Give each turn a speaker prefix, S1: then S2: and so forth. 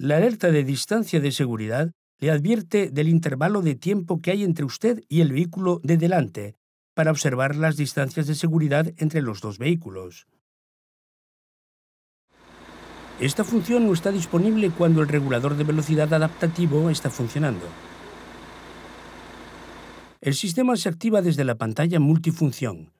S1: La alerta de distancia de seguridad le advierte del intervalo de tiempo que hay entre usted y el vehículo de delante para observar las distancias de seguridad entre los dos vehículos. Esta función no está disponible cuando el regulador de velocidad adaptativo está funcionando. El sistema se activa desde la pantalla multifunción,